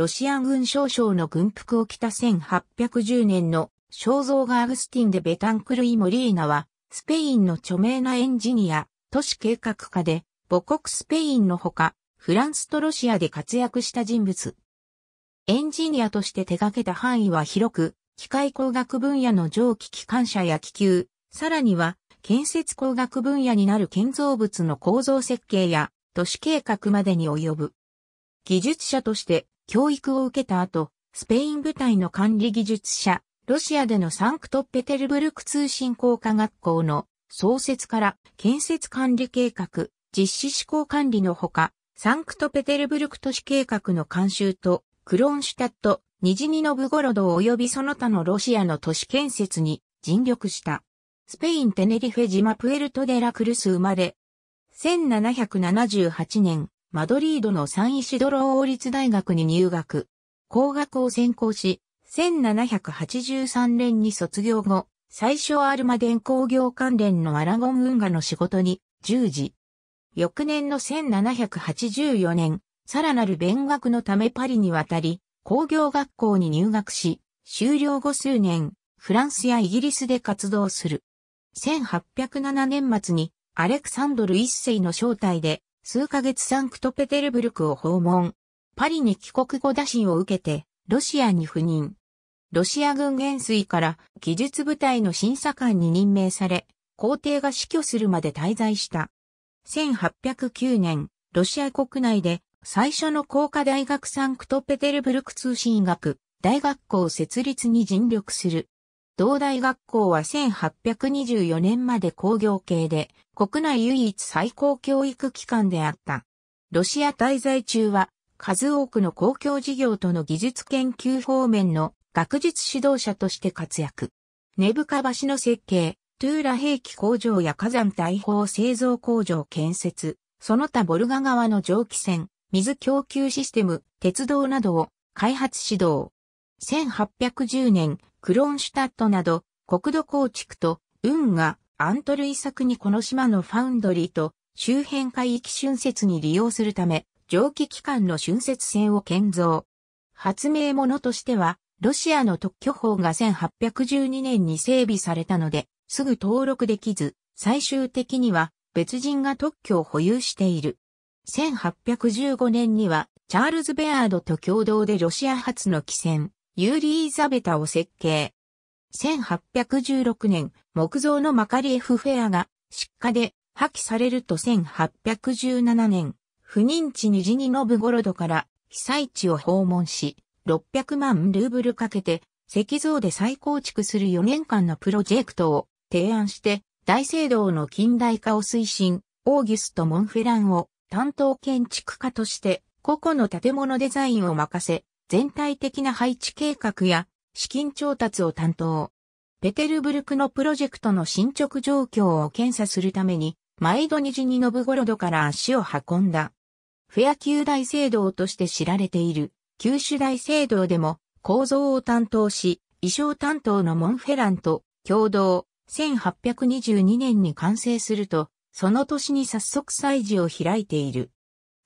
ロシア軍少将の軍服を着た1810年の肖像画アグスティンでベタンクルイ・モリーナは、スペインの著名なエンジニア、都市計画家で、母国スペインのほか、フランスとロシアで活躍した人物。エンジニアとして手掛けた範囲は広く、機械工学分野の蒸気機関車や気球、さらには、建設工学分野になる建造物の構造設計や、都市計画までに及ぶ。技術者として、教育を受けた後、スペイン部隊の管理技術者、ロシアでのサンクトペテルブルク通信工科学校の創設から建設管理計画、実施施行管理のほか、サンクトペテルブルク都市計画の監修と、クロンシュタット、ニジニノブゴロド及びその他のロシアの都市建設に尽力した。スペインテネリフェ島プエルトデラクルス生まれ、1778年、マドリードのサンイシドロ王立大学に入学。工学を専攻し、1783年に卒業後、最初アルマ電工業関連のアラゴン運河の仕事に従事。翌年の1784年、さらなる勉学のためパリに渡り、工業学校に入学し、終了後数年、フランスやイギリスで活動する。1807年末にアレクサンドル一世の招待で数ヶ月サンクトペテルブルクを訪問。パリに帰国後打診を受けて、ロシアに赴任。ロシア軍元帥から技術部隊の審査官に任命され、皇帝が死去するまで滞在した。1809年、ロシア国内で最初の工科大学サンクトペテルブルク通信学大学校設立に尽力する。同大学校は1824年まで工業系で、国内唯一最高教育機関であった。ロシア滞在中は、数多くの公共事業との技術研究方面の学術指導者として活躍。根深橋の設計、トゥーラ兵器工場や火山大砲製造工場建設、その他ボルガ川の蒸気船、水供給システム、鉄道などを開発指導。1810年、クロンシュタットなど、国土構築と、運河、アントルイ作にこの島のファウンドリーと、周辺海域浚渫に利用するため、蒸気機関の浚渫船を建造。発明者としては、ロシアの特許法が1812年に整備されたので、すぐ登録できず、最終的には別人が特許を保有している。1815年には、チャールズ・ベアードと共同でロシア発の汽船、ユーリーザベタを設計。1816年、木造のマカリエフフェアが失火で破棄されると1817年、不妊地にジにノブゴロドから被災地を訪問し、600万ルーブルかけて石像で再構築する4年間のプロジェクトを提案して、大聖堂の近代化を推進、オーギュスト・モンフェランを担当建築家として、個々の建物デザインを任せ、全体的な配置計画や資金調達を担当。ペテルブルクのプロジェクトの進捗状況を検査するために、毎度にジニノブゴロドから足を運んだ。フェア級大聖堂として知られている、九州大聖堂でも構造を担当し、衣装担当のモンフェランと共同、1822年に完成すると、その年に早速祭事を開いている。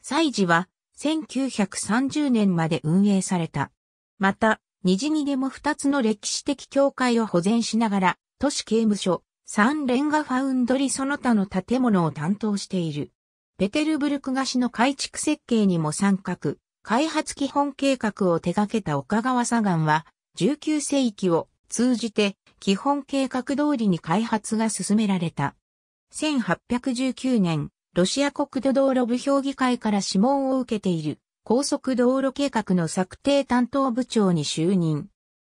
祭事は1930年まで運営された。また、虹にでも2つの歴史的教会を保全しながら、都市刑務所、三レンガファウンドリその他の建物を担当している。ペテルブルク菓子の改築設計にも参画、開発基本計画を手掛けた岡川左岩は、19世紀を通じて基本計画通りに開発が進められた。1819年、ロシア国土道路部評議会から諮問を受けている高速道路計画の策定担当部長に就任。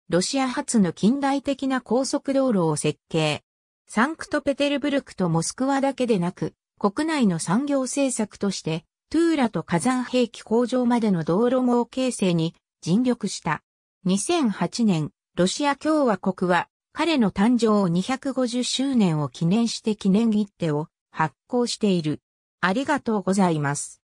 ロシア初の近代的な高速道路を設計。サンクトペテルブルクとモスクワだけでなく、国内の産業政策として、トゥーラと火山兵器工場までの道路網形成に尽力した。2008年、ロシア共和国は彼の誕生250周年を記念して記念切手を発行している。ありがとうございます。